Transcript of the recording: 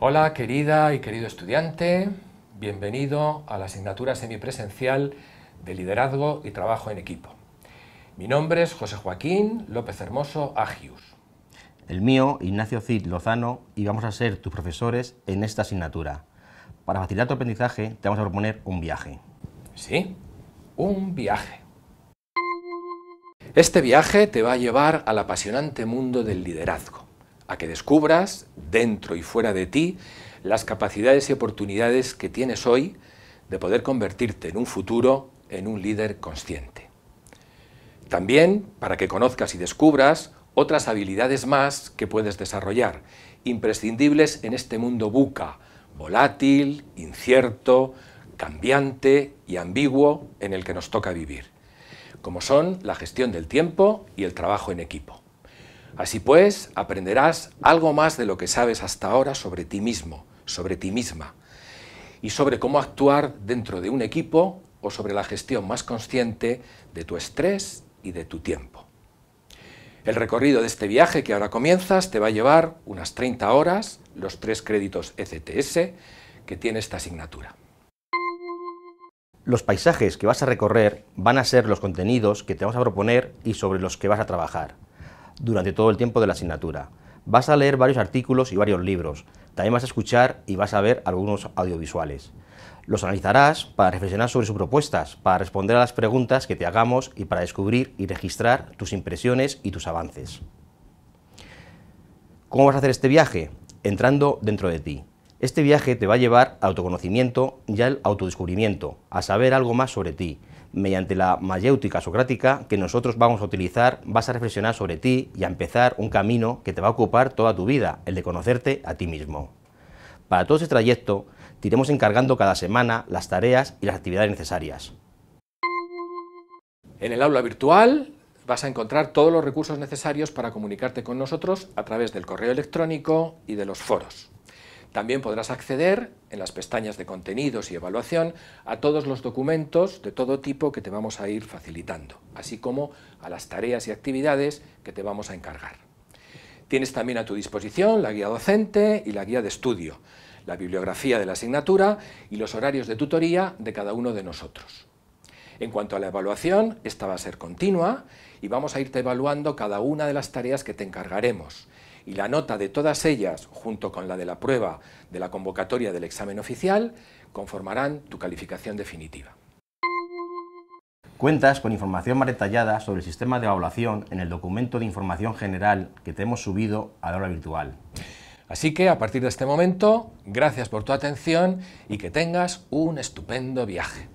Hola querida y querido estudiante, bienvenido a la asignatura semipresencial de Liderazgo y Trabajo en Equipo. Mi nombre es José Joaquín López Hermoso Agius. El mío, Ignacio Cid Lozano, y vamos a ser tus profesores en esta asignatura. Para facilitar tu aprendizaje te vamos a proponer un viaje. ¿Sí? Un viaje. Este viaje te va a llevar al apasionante mundo del liderazgo a que descubras, dentro y fuera de ti, las capacidades y oportunidades que tienes hoy de poder convertirte en un futuro, en un líder consciente. También para que conozcas y descubras otras habilidades más que puedes desarrollar, imprescindibles en este mundo buca, volátil, incierto, cambiante y ambiguo en el que nos toca vivir, como son la gestión del tiempo y el trabajo en equipo. Así pues, aprenderás algo más de lo que sabes hasta ahora sobre ti mismo, sobre ti misma, y sobre cómo actuar dentro de un equipo o sobre la gestión más consciente de tu estrés y de tu tiempo. El recorrido de este viaje que ahora comienzas te va a llevar unas 30 horas, los tres créditos ECTS que tiene esta asignatura. Los paisajes que vas a recorrer van a ser los contenidos que te vamos a proponer y sobre los que vas a trabajar durante todo el tiempo de la asignatura. Vas a leer varios artículos y varios libros. También vas a escuchar y vas a ver algunos audiovisuales. Los analizarás para reflexionar sobre sus propuestas, para responder a las preguntas que te hagamos y para descubrir y registrar tus impresiones y tus avances. ¿Cómo vas a hacer este viaje? Entrando dentro de ti. Este viaje te va a llevar al autoconocimiento y al autodescubrimiento, a saber algo más sobre ti, mediante la mayéutica socrática que nosotros vamos a utilizar, vas a reflexionar sobre ti y a empezar un camino que te va a ocupar toda tu vida, el de conocerte a ti mismo. Para todo ese trayecto, te iremos encargando cada semana las tareas y las actividades necesarias. En el aula virtual vas a encontrar todos los recursos necesarios para comunicarte con nosotros a través del correo electrónico y de los foros. También podrás acceder, en las pestañas de contenidos y evaluación, a todos los documentos de todo tipo que te vamos a ir facilitando, así como a las tareas y actividades que te vamos a encargar. Tienes también a tu disposición la guía docente y la guía de estudio, la bibliografía de la asignatura y los horarios de tutoría de cada uno de nosotros. En cuanto a la evaluación, esta va a ser continua y vamos a irte evaluando cada una de las tareas que te encargaremos y la nota de todas ellas, junto con la de la prueba de la convocatoria del examen oficial, conformarán tu calificación definitiva. Cuentas con información más detallada sobre el sistema de evaluación en el documento de información general que te hemos subido a la hora virtual. Así que a partir de este momento, gracias por tu atención y que tengas un estupendo viaje.